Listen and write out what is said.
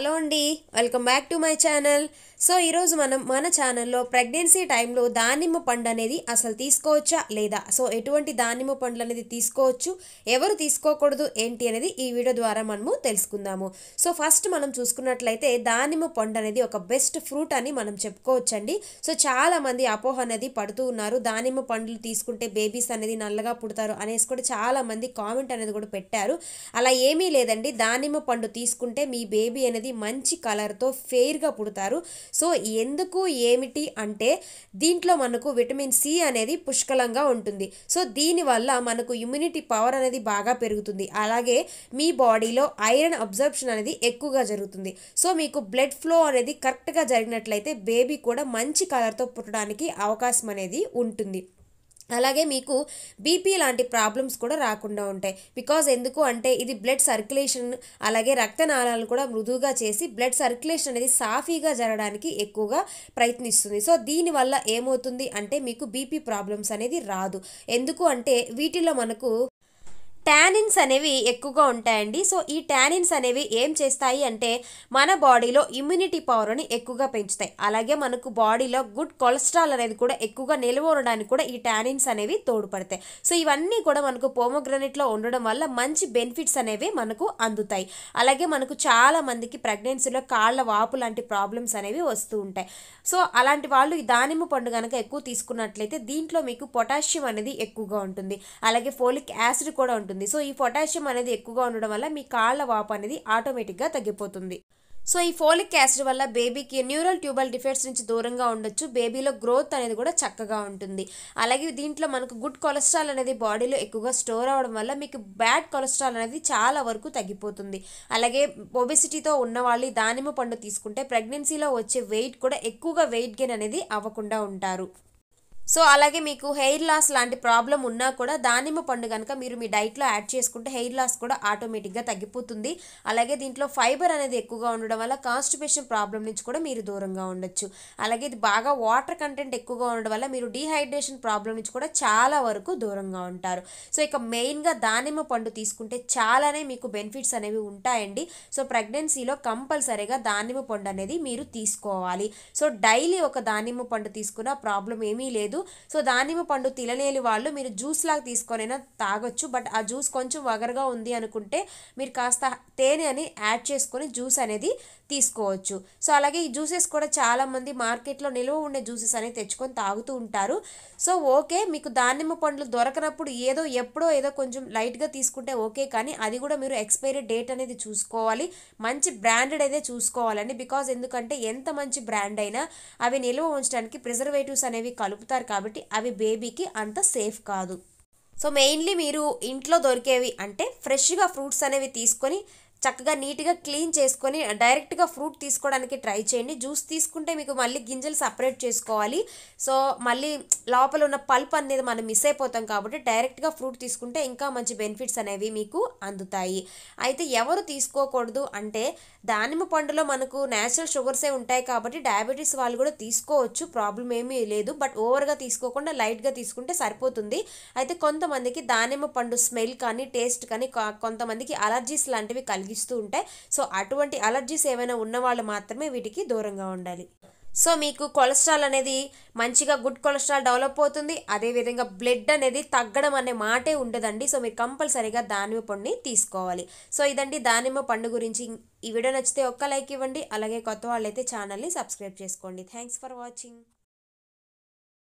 hello అండి welcome back to my channel so ఈరోజు మనం మన ఛానల్లో ప్రెగ్నెన్సీ టైంలో దానిమ్మ పండు అనేది అసలు తీసుకోవచ్చా లేదా సో ఎటువంటి దానిమ్మ పండ్లు అనేది తీసుకోవచ్చు ఎవరు తీసుకోకూడదు ఏంటి అనేది ఈ వీడియో ద్వారా మనము తెలుసుకుందాము సో ఫస్ట్ మనం చూసుకున్నట్లయితే దానిమ్మ పండు అనేది ఒక బెస్ట్ ఫ్రూట్ అని మనం చెప్పుకోవచ్చండి సో చాలామంది అపోహ అనేది పడుతూ ఉన్నారు దానిమ్మ పండ్లు తీసుకుంటే బేబీస్ అనేది నల్లగా పుడతారు అనేసి కూడా చాలామంది కామెంట్ అనేది కూడా పెట్టారు అలా ఏమీ లేదండి దానిమ్మ పండు తీసుకుంటే మీ బేబీ అనేది మంచి కలర్తో ఫెయిర్గా పుడతారు సో ఎందుకు ఏమిటి అంటే దీంట్లో మనకు విటమిన్ సి అనేది పుష్కలంగా ఉంటుంది సో దీనివల్ల మనకు ఇమ్యూనిటీ పవర్ అనేది బాగా పెరుగుతుంది అలాగే మీ బాడీలో ఐరన్ అబ్జర్ప్షన్ అనేది ఎక్కువగా జరుగుతుంది సో మీకు బ్లడ్ ఫ్లో అనేది కరెక్ట్గా జరిగినట్లయితే బేబీ కూడా మంచి కలర్తో పుట్టడానికి అవకాశం అనేది ఉంటుంది అలాగే మీకు బీపీ లాంటి ప్రాబ్లమ్స్ కూడా రాకుండా ఉంటాయి బికాజ్ ఎందుకు అంటే ఇది బ్లడ్ సర్క్యులేషన్ అలాగే రక్తనాళాలు కూడా మృదువుగా చేసి బ్లడ్ సర్క్యులేషన్ అనేది సాఫీగా జరగడానికి ఎక్కువగా ప్రయత్నిస్తుంది సో దీనివల్ల ఏమవుతుంది అంటే మీకు బీపీ ప్రాబ్లమ్స్ అనేది రాదు ఎందుకు అంటే వీటిలో మనకు ట్యానిన్స్ అనేవి ఎక్కువగా ఉంటాయండి సో ఈ ట్యానిన్స్ అనేవి ఏం చేస్తాయి అంటే మన బాడీలో ఇమ్యూనిటీ పవర్ని ఎక్కువగా పెంచుతాయి అలాగే మనకు బాడీలో గుడ్ కొలెస్ట్రాల్ అనేది కూడా ఎక్కువగా నిల్వ ఉండడానికి కూడా ఈ ట్యానిన్స్ అనేవి తోడ్పడతాయి సో ఇవన్నీ కూడా మనకు పోమోగ్రనెట్లో ఉండడం వల్ల మంచి బెనిఫిట్స్ అనేవి మనకు అందుతాయి అలాగే మనకు చాలా మందికి ప్రెగ్నెన్సీలో కాళ్ళ వాపు లాంటి ప్రాబ్లమ్స్ అనేవి వస్తూ ఉంటాయి సో అలాంటి వాళ్ళు ఈ దానిమ్మ పండు కనుక ఎక్కువ తీసుకున్నట్లయితే దీంట్లో మీకు పొటాషియం అనేది ఎక్కువగా ఉంటుంది అలాగే ఫోలిక్ యాసిడ్ కూడా ఉంటుంది ఉంటుంది సో ఈ పొటాషియం అనేది ఎక్కువగా ఉండడం వల్ల మీ కాళ్ళ వాపు అనేది ఆటోమేటిక్గా తగ్గిపోతుంది సో ఈ ఫోలిక్ యాసిడ్ వల్ల బేబీకి న్యూరల్ ట్యూబల్ డిఫెక్ట్స్ నుంచి దూరంగా ఉండొచ్చు బేబీలో గ్రోత్ అనేది కూడా చక్కగా ఉంటుంది అలాగే దీంట్లో మనకు గుడ్ కొలెస్ట్రాల్ అనేది బాడీలో ఎక్కువగా స్టోర్ అవ్వడం వల్ల మీకు బ్యాడ్ కొలెస్ట్రాల్ అనేది చాలా వరకు తగ్గిపోతుంది అలాగే ఒబెసిటీతో ఉన్నవాళ్ళు దానిమ్మ పండు తీసుకుంటే ప్రెగ్నెన్సీలో వచ్చే వెయిట్ కూడా ఎక్కువగా వెయిట్ గెయిన్ అనేది అవ్వకుండా ఉంటారు సో అలాగే మీకు హెయిర్ లాస్ లాంటి ప్రాబ్లం ఉన్నా కూడా దానిమ్మ పండు కనుక మీరు మీ డైట్లో యాడ్ చేసుకుంటే హెయిర్ లాస్ కూడా ఆటోమేటిక్గా తగ్గిపోతుంది అలాగే దీంట్లో ఫైబర్ అనేది ఎక్కువగా ఉండడం వల్ల కాన్స్టిపేషన్ ప్రాబ్లం నుంచి కూడా మీరు దూరంగా ఉండొచ్చు అలాగే ఇది బాగా వాటర్ కంటెంట్ ఎక్కువగా ఉండడం వల్ల మీరు డీహైడ్రేషన్ ప్రాబ్లం నుంచి కూడా చాలా వరకు దూరంగా ఉంటారు సో ఇక మెయిన్గా దానిమ్మ పండు తీసుకుంటే చాలానే మీకు బెనిఫిట్స్ అనేవి ఉంటాయండి సో ప్రెగ్నెన్సీలో కంపల్సరీగా దానిమ్మ పండు అనేది మీరు తీసుకోవాలి సో డైలీ ఒక దానిమ్మ పండు తీసుకున్న ప్రాబ్లం ఏమీ లేదు లేదు సో దానిమ్మ పండు తినలేని వాళ్ళు మీరు జ్యూస్ లాగా తీసుకొని తాగొచ్చు బట్ ఆ జ్యూస్ కొంచెం వగరగా ఉంది అనుకుంటే మీరు కాస్త తేనె అని యాడ్ చేసుకొని జ్యూస్ అనేది తీసుకోవచ్చు సో అలాగే ఈ జ్యూసెస్ కూడా చాలామంది మార్కెట్లో నిల్వ ఉండే జ్యూసెస్ అనేవి తెచ్చుకొని తాగుతూ ఉంటారు సో ఓకే మీకు దానిమ్మ పండ్లు దొరకనప్పుడు ఏదో ఎప్పుడో ఏదో కొంచెం లైట్గా తీసుకుంటే ఓకే కానీ అది కూడా మీరు ఎక్స్పైరీ డేట్ అనేది చూసుకోవాలి మంచి బ్రాండెడ్ అయితే చూసుకోవాలండి బికాజ్ ఎందుకంటే ఎంత మంచి బ్రాండ్ అయినా అవి నిల్వ ఉంచడానికి ప్రిజర్వేటివ్స్ అనేవి కలుపుతారు కాబట్టి అవి బేబీకి అంత సేఫ్ కాదు సో మెయిన్లీ మీరు ఇంట్లో దొరికేవి అంటే ఫ్రెష్గా ఫ్రూట్స్ అనేవి తీసుకొని చక్కగా నీట్గా క్లీన్ చేసుకొని డైరెక్ట్గా ఫ్రూట్ తీసుకోవడానికి ట్రై చేయండి జ్యూస్ తీసుకుంటే మీకు మళ్ళీ గింజలు సపరేట్ చేసుకోవాలి సో మళ్ళీ లోపల ఉన్న పల్ప్ అనేది మనం మిస్ అయిపోతాం కాబట్టి డైరెక్ట్గా ఫ్రూట్ తీసుకుంటే ఇంకా మంచి బెనిఫిట్స్ అనేవి మీకు అందుతాయి అయితే ఎవరు తీసుకోకూడదు అంటే దానిమ్మ పండులో మనకు న్యాచురల్ షుగర్సే ఉంటాయి కాబట్టి డయాబెటీస్ వాళ్ళు కూడా తీసుకోవచ్చు ప్రాబ్లం ఏమీ లేదు బట్ ఓవర్గా తీసుకోకుండా లైట్గా తీసుకుంటే సరిపోతుంది అయితే కొంతమందికి దానిమ్మ పండు స్మెల్ కానీ టేస్ట్ కానీ కొంతమందికి అలర్జీస్ లాంటివి కలిగి కలిగిస్తూ ఉంటాయి సో అటువంటి అలర్జీస్ ఏమైనా ఉన్నవాళ్ళు మాత్రమే వీటికి దూరంగా ఉండాలి సో మీకు కొలెస్ట్రాల్ అనేది మంచిగా గుడ్ కొలెస్ట్రాల్ డెవలప్ అవుతుంది అదేవిధంగా బ్లడ్ అనేది తగ్గడం అనే మాటే ఉండదండి సో మీరు కంపల్సరీగా దానిమ్మ పండుని తీసుకోవాలి సో ఇదండి దానిమ్మ పండు గురించి ఈ వీడియో నచ్చితే ఒక్క లైక్ ఇవ్వండి అలాగే కొత్త వాళ్ళైతే ఛానల్ని సబ్స్క్రైబ్ చేసుకోండి థ్యాంక్స్ ఫర్ వాచింగ్